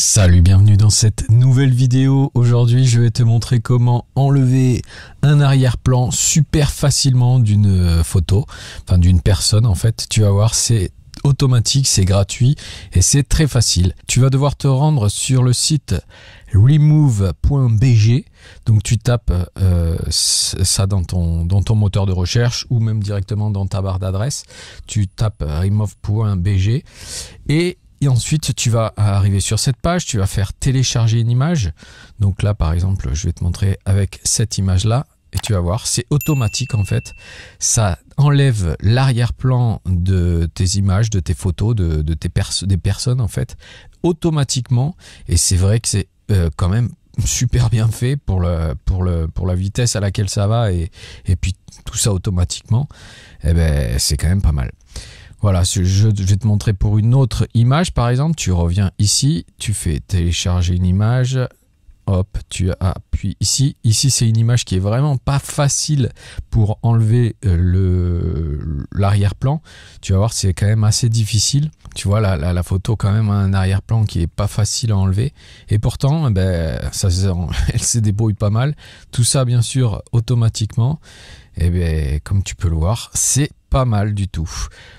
Salut, bienvenue dans cette nouvelle vidéo. Aujourd'hui, je vais te montrer comment enlever un arrière-plan super facilement d'une euh, photo, enfin d'une personne en fait. Tu vas voir, c'est automatique, c'est gratuit et c'est très facile. Tu vas devoir te rendre sur le site remove.bg. Donc tu tapes euh, ça dans ton, dans ton moteur de recherche ou même directement dans ta barre d'adresse. Tu tapes remove.bg et et ensuite, tu vas arriver sur cette page, tu vas faire télécharger une image. Donc là, par exemple, je vais te montrer avec cette image-là. Et tu vas voir, c'est automatique en fait. Ça enlève l'arrière-plan de tes images, de tes photos, de, tes des personnes en fait, automatiquement. Et c'est vrai que c'est euh, quand même super bien fait pour, le, pour, le, pour la vitesse à laquelle ça va et, et puis tout ça automatiquement. Eh ben, c'est quand même pas mal. Voilà, je, vais te montrer pour une autre image, par exemple. Tu reviens ici, tu fais télécharger une image, hop, tu appuies ici. Ici, c'est une image qui est vraiment pas facile pour enlever euh, le l'arrière-plan. Tu vas voir, c'est quand même assez difficile. Tu vois, la, photo quand même un arrière-plan qui est pas facile à enlever. Et pourtant, eh ben, ça, elle se débrouille pas mal. Tout ça, bien sûr, automatiquement. Et eh bien, comme tu peux le voir, c'est pas mal du tout.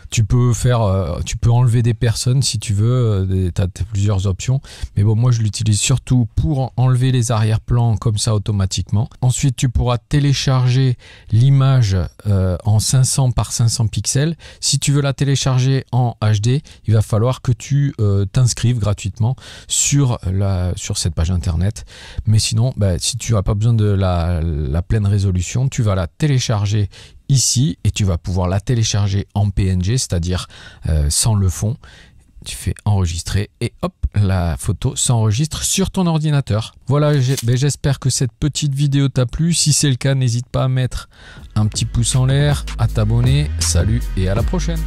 Tu peux faire, euh, tu peux enlever des personnes si tu veux. Euh, tu as, plusieurs options. Mais bon, moi, je l'utilise surtout pour enlever les arrière-plans comme ça automatiquement. Ensuite, tu pourras télécharger l'image euh, en 500 par 500 pixels. Si tu veux la télécharger en HD, il va falloir que tu t'inscrives gratuitement sur, la, sur cette page internet. Mais sinon, bah, si tu n'as pas besoin de la pleine résolution, tu vas la télécharger ici et tu vas pouvoir la télécharger en PNG c'est-à-dire euh, sans le fond. Tu fais enregistrer et hop, la photo s'enregistre sur ton ordinateur. Voilà, ben, j'espère que cette petite vidéo t'a plu. Si c'est le cas, n'hésite pas à mettre un petit pouce en l'air, à t'abonner. Salut et à la prochaine.